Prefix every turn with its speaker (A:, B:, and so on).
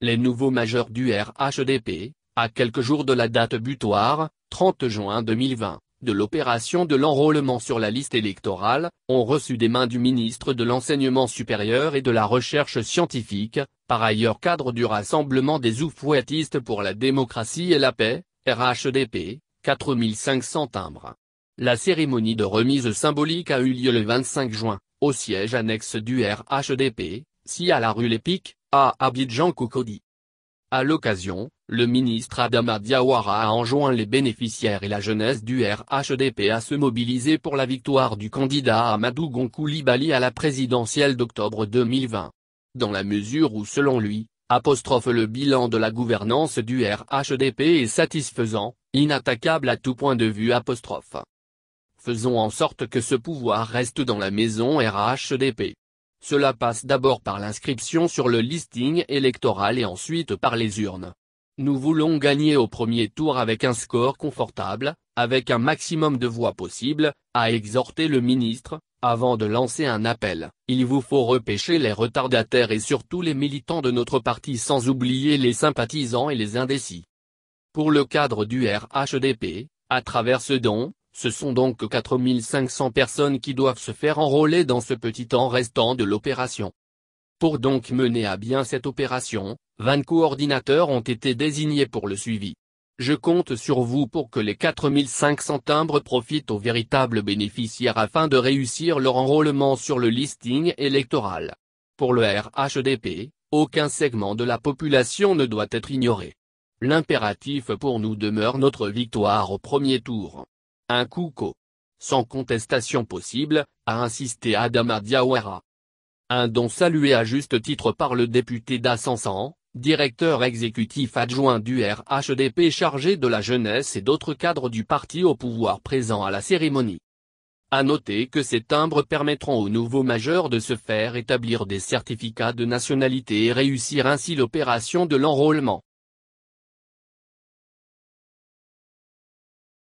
A: Les nouveaux majeurs du RHDP, à quelques jours de la date butoir, 30 juin 2020, de l'opération de l'enrôlement sur la liste électorale, ont reçu des mains du ministre de l'Enseignement supérieur et de la Recherche scientifique, par ailleurs cadre du Rassemblement des Oufouettistes pour la démocratie et la paix, RHDP, 4500 timbres. La cérémonie de remise symbolique a eu lieu le 25 juin, au siège annexe du RHDP, si à la rue Lépic, à Abidjan Cocody. À l'occasion, le ministre Adama Diawara a enjoint les bénéficiaires et la jeunesse du RHDP à se mobiliser pour la victoire du candidat Amadou Gonkoulibaly à la présidentielle d'octobre 2020. Dans la mesure où selon lui, apostrophe le bilan de la gouvernance du RHDP est satisfaisant, inattaquable à tout point de vue apostrophe. Faisons en sorte que ce pouvoir reste dans la maison RHDP. Cela passe d'abord par l'inscription sur le listing électoral et ensuite par les urnes. Nous voulons gagner au premier tour avec un score confortable, avec un maximum de voix possible, a exhorté le ministre, avant de lancer un appel. Il vous faut repêcher les retardataires et surtout les militants de notre parti sans oublier les sympathisants et les indécis. Pour le cadre du RHDP, à travers ce don, ce sont donc 4500 personnes qui doivent se faire enrôler dans ce petit temps restant de l'opération. Pour donc mener à bien cette opération, 20 coordinateurs ont été désignés pour le suivi. Je compte sur vous pour que les 4500 timbres profitent aux véritables bénéficiaires afin de réussir leur enrôlement sur le listing électoral. Pour le RHDP, aucun segment de la population ne doit être ignoré. L'impératif pour nous demeure notre victoire au premier tour. Un coucou. Sans contestation possible, a insisté Adama Diawara. Un don salué à juste titre par le député Dassensan, directeur exécutif adjoint du RHDP chargé de la jeunesse et d'autres cadres du parti au pouvoir présent à la cérémonie. À noter que ces timbres permettront aux nouveaux majeurs de se faire établir des certificats de nationalité et réussir ainsi l'opération de l'enrôlement.